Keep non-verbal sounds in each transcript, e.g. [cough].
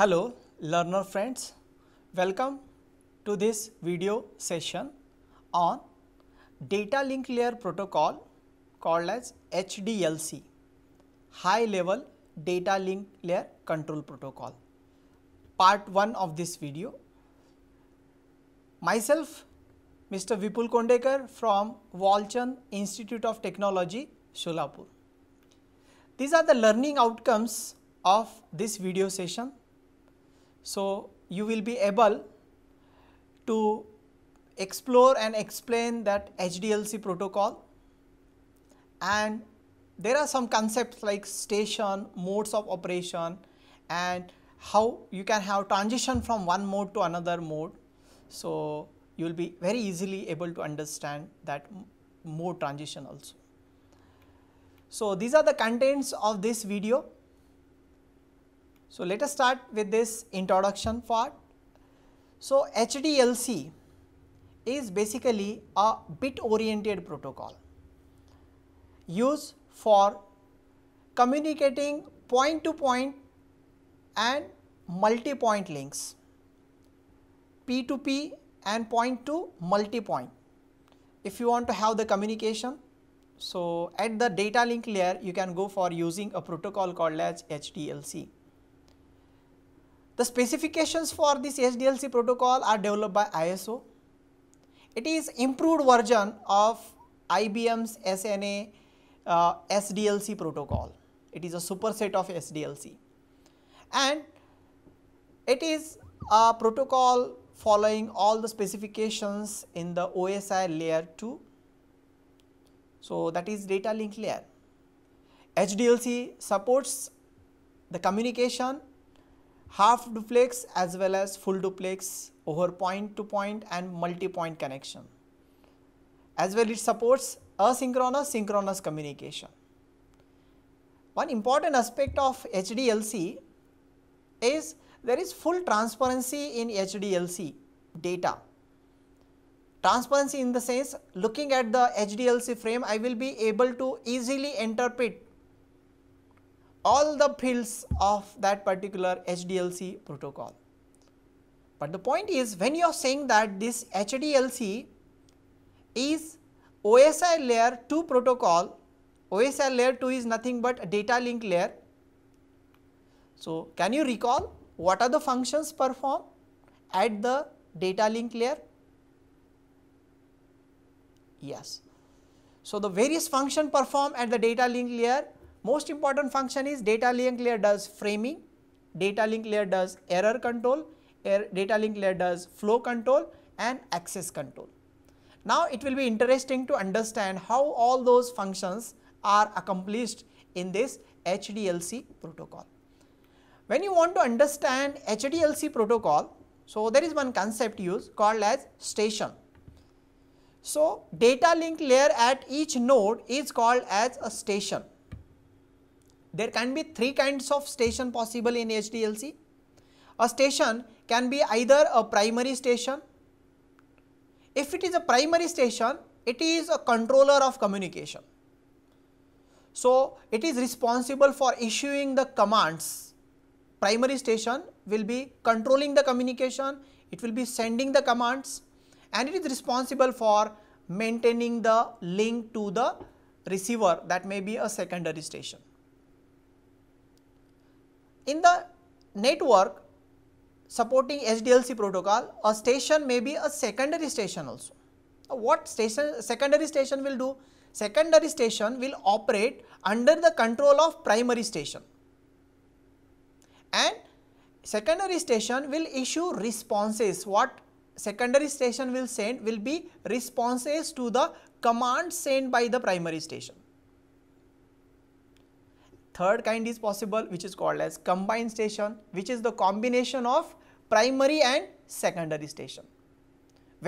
Hello learner friends, welcome to this video session on data link layer protocol called as HDLC, high level data link layer control protocol. Part 1 of this video. Myself Mr. Vipul Kondekar from Walchan Institute of Technology, Solapur. These are the learning outcomes of this video session so, you will be able to explore and explain that HDLC protocol and there are some concepts like station, modes of operation and how you can have transition from one mode to another mode. So, you will be very easily able to understand that mode transition also. So, these are the contents of this video. So, let us start with this introduction part. So, HDLC is basically a bit oriented protocol used for communicating point to point and multi point links P to P and point to multi point if you want to have the communication. So, at the data link layer you can go for using a protocol called as HDLC. The specifications for this HDLC protocol are developed by ISO. It is improved version of IBM's SNA uh, SDLC protocol. It is a superset of SDLC and it is a protocol following all the specifications in the OSI layer 2. So, that is data link layer. HDLC supports the communication half duplex as well as full duplex over point to point and multi-point connection. As well it supports asynchronous synchronous communication. One important aspect of HDLC is there is full transparency in HDLC data. Transparency in the sense looking at the HDLC frame I will be able to easily interpret all the fields of that particular HDLC protocol. But the point is when you are saying that this HDLC is OSI layer 2 protocol, OSI layer 2 is nothing but a data link layer. So, can you recall what are the functions performed at the data link layer? Yes. So, the various function performed at the data link layer most important function is data link layer does framing, data link layer does error control, er data link layer does flow control and access control. Now it will be interesting to understand how all those functions are accomplished in this HDLC protocol. When you want to understand HDLC protocol, so there is one concept used called as station. So data link layer at each node is called as a station there can be three kinds of station possible in HDLC. A station can be either a primary station. If it is a primary station, it is a controller of communication. So, it is responsible for issuing the commands. Primary station will be controlling the communication, it will be sending the commands and it is responsible for maintaining the link to the receiver that may be a secondary station. In the network supporting HDLC protocol, a station may be a secondary station also. What station secondary station will do? Secondary station will operate under the control of primary station and secondary station will issue responses. What secondary station will send will be responses to the command sent by the primary station. Third kind is possible which is called as combined station which is the combination of primary and secondary station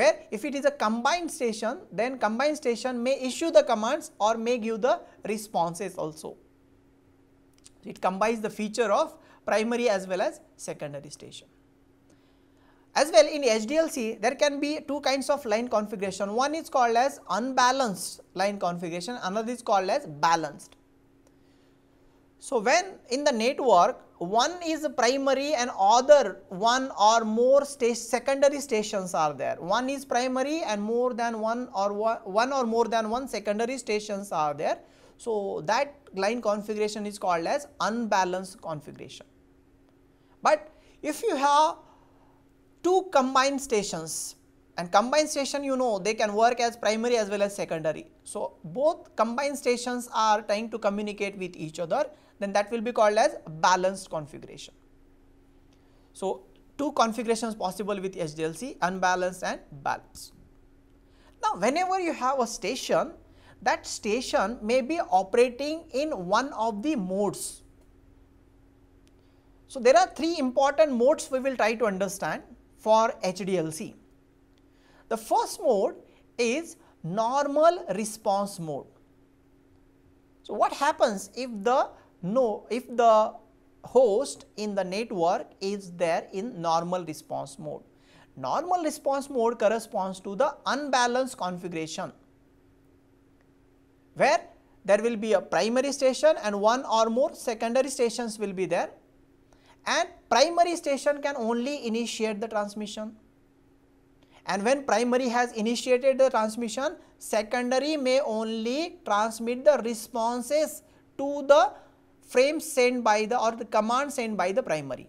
where if it is a combined station then combined station may issue the commands or may give the responses also. It combines the feature of primary as well as secondary station. As well in HDLC there can be two kinds of line configuration one is called as unbalanced line configuration another is called as balanced. So when in the network one is primary and other one or more stage secondary stations are there. One is primary and more than one or one or more than one secondary stations are there. So that line configuration is called as unbalanced configuration. But if you have two combined stations and combined station you know they can work as primary as well as secondary. So both combined stations are trying to communicate with each other then that will be called as balanced configuration. So, two configurations possible with HDLC unbalanced and balanced. Now, whenever you have a station that station may be operating in one of the modes. So, there are three important modes we will try to understand for HDLC. The first mode is normal response mode. So, what happens if the no, if the host in the network is there in normal response mode. Normal response mode corresponds to the unbalanced configuration where there will be a primary station and one or more secondary stations will be there and primary station can only initiate the transmission and when primary has initiated the transmission secondary may only transmit the responses to the Frames sent by the or the command sent by the primary.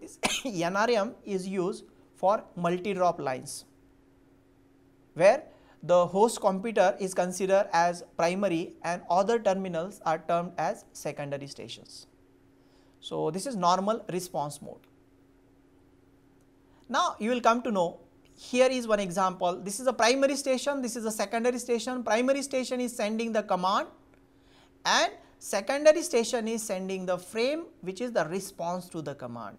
This [coughs] NRM is used for multi-drop lines where the host computer is considered as primary and other terminals are termed as secondary stations. So, this is normal response mode. Now, you will come to know here is one example this is a primary station this is a secondary station primary station is sending the command and Secondary station is sending the frame which is the response to the command.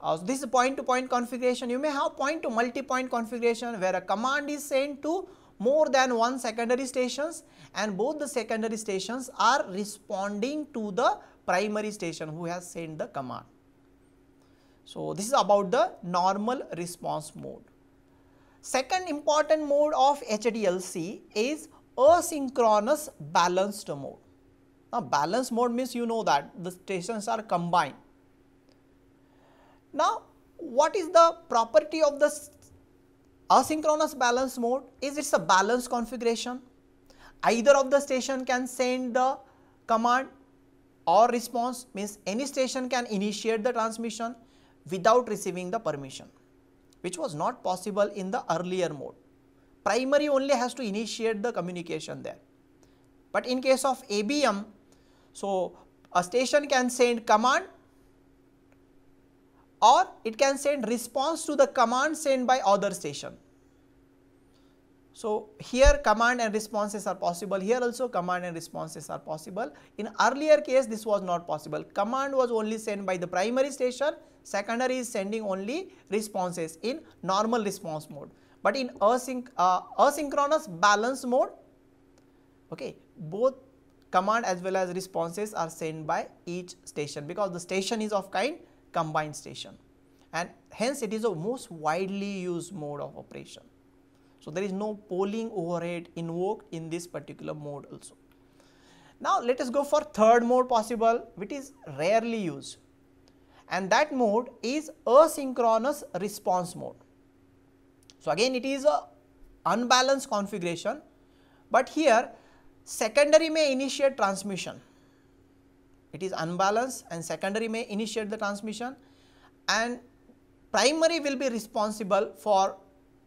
Uh, this is point to point configuration. You may have point to multi point configuration where a command is sent to more than one secondary stations and both the secondary stations are responding to the primary station who has sent the command. So, this is about the normal response mode. Second important mode of HDLC is asynchronous balanced mode. Now balance mode means you know that the stations are combined. Now what is the property of the asynchronous balance mode is it's a balanced configuration. Either of the station can send the command or response means any station can initiate the transmission without receiving the permission which was not possible in the earlier mode. Primary only has to initiate the communication there. But in case of ABM, so, a station can send command or it can send response to the command sent by other station. So, here command and responses are possible, here also command and responses are possible. In earlier case this was not possible, command was only sent by the primary station, secondary is sending only responses in normal response mode. But in async, uh, asynchronous balance mode, okay, both command as well as responses are sent by each station because the station is of kind combined station and hence it is the most widely used mode of operation. So there is no polling overhead invoked in this particular mode also. Now let us go for third mode possible which is rarely used and that mode is asynchronous response mode. So again it is a unbalanced configuration but here secondary may initiate transmission. It is unbalanced and secondary may initiate the transmission and primary will be responsible for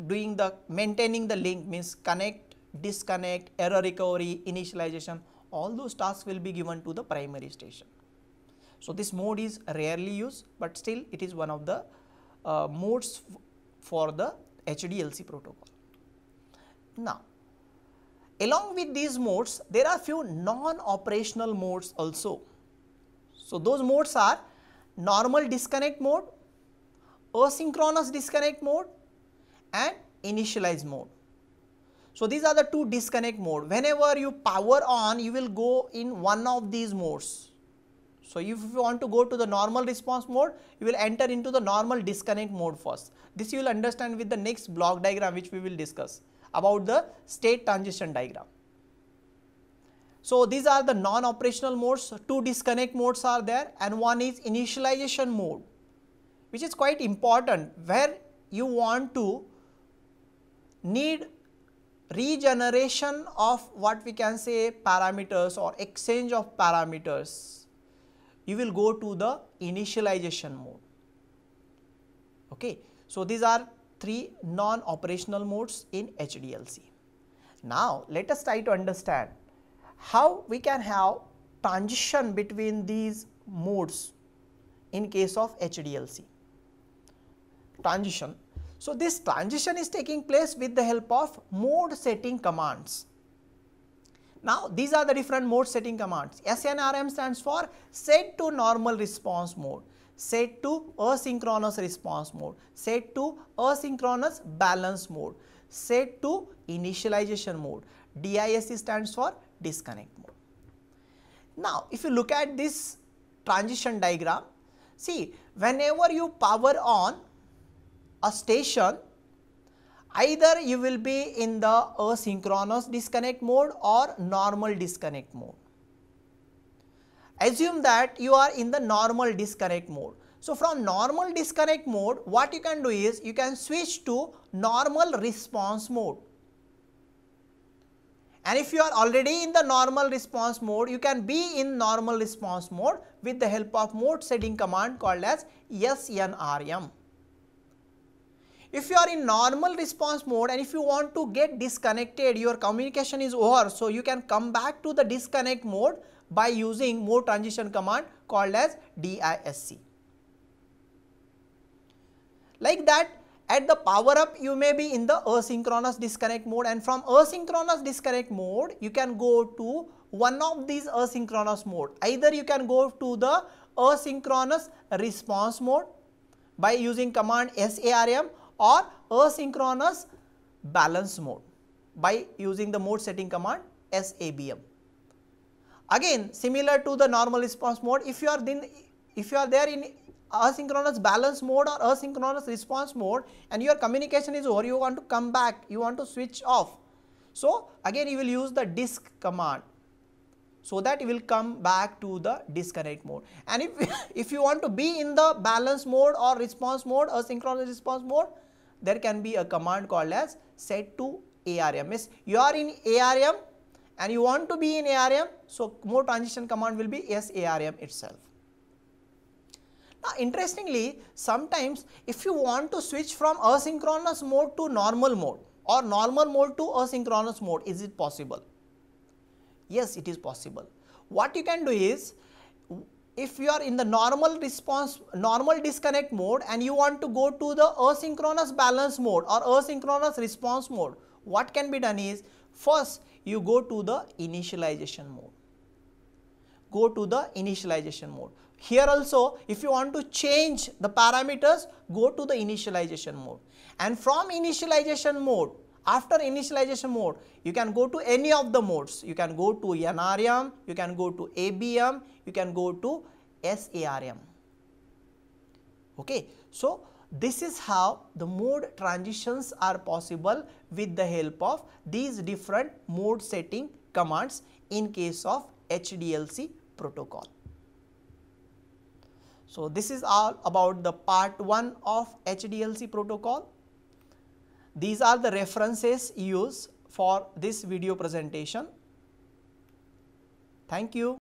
doing the maintaining the link means connect, disconnect, error recovery, initialization all those tasks will be given to the primary station. So, this mode is rarely used, but still it is one of the uh, modes for the HDLC protocol. Now, Along with these modes, there are few non-operational modes also. So, those modes are normal disconnect mode, asynchronous disconnect mode and initialize mode. So, these are the two disconnect mode. Whenever you power on, you will go in one of these modes. So, if you want to go to the normal response mode, you will enter into the normal disconnect mode first. This you will understand with the next block diagram which we will discuss about the state transition diagram. So these are the non-operational modes, two disconnect modes are there and one is initialization mode which is quite important where you want to need regeneration of what we can say parameters or exchange of parameters, you will go to the initialization mode. Okay. So, these are three non-operational modes in HDLC. Now let us try to understand how we can have transition between these modes in case of HDLC transition. So this transition is taking place with the help of mode setting commands. Now these are the different mode setting commands. SNRM stands for set to normal response mode set to asynchronous response mode, set to asynchronous balance mode, set to initialization mode. DISC stands for disconnect mode. Now, if you look at this transition diagram, see whenever you power on a station, either you will be in the asynchronous disconnect mode or normal disconnect mode. Assume that you are in the normal disconnect mode. So from normal disconnect mode, what you can do is you can switch to normal response mode. And if you are already in the normal response mode, you can be in normal response mode with the help of mode setting command called as SNRM. If you are in normal response mode and if you want to get disconnected, your communication is over. So you can come back to the disconnect mode by using mode transition command called as DISC. Like that at the power up you may be in the asynchronous disconnect mode and from asynchronous disconnect mode you can go to one of these asynchronous mode either you can go to the asynchronous response mode by using command SARM or asynchronous balance mode by using the mode setting command SABM. Again similar to the normal response mode if you are then if you are there in asynchronous balance mode or asynchronous response mode and your communication is over you want to come back you want to switch off. So again you will use the disk command so that you will come back to the disconnect mode and if, [laughs] if you want to be in the balance mode or response mode asynchronous response mode there can be a command called as set to ARM means you are in ARM and you want to be in ARM, so more transition command will be SARM itself. Now, interestingly, sometimes if you want to switch from asynchronous mode to normal mode or normal mode to asynchronous mode, is it possible? Yes, it is possible. What you can do is, if you are in the normal response, normal disconnect mode and you want to go to the asynchronous balance mode or asynchronous response mode, what can be done is First, you go to the initialization mode. Go to the initialization mode. Here also, if you want to change the parameters, go to the initialization mode. And from initialization mode, after initialization mode, you can go to any of the modes. You can go to NRM, you can go to ABM, you can go to SARM. Okay. So, this is how the mode transitions are possible with the help of these different mode setting commands in case of HDLC protocol. So, this is all about the part 1 of HDLC protocol. These are the references used for this video presentation. Thank you.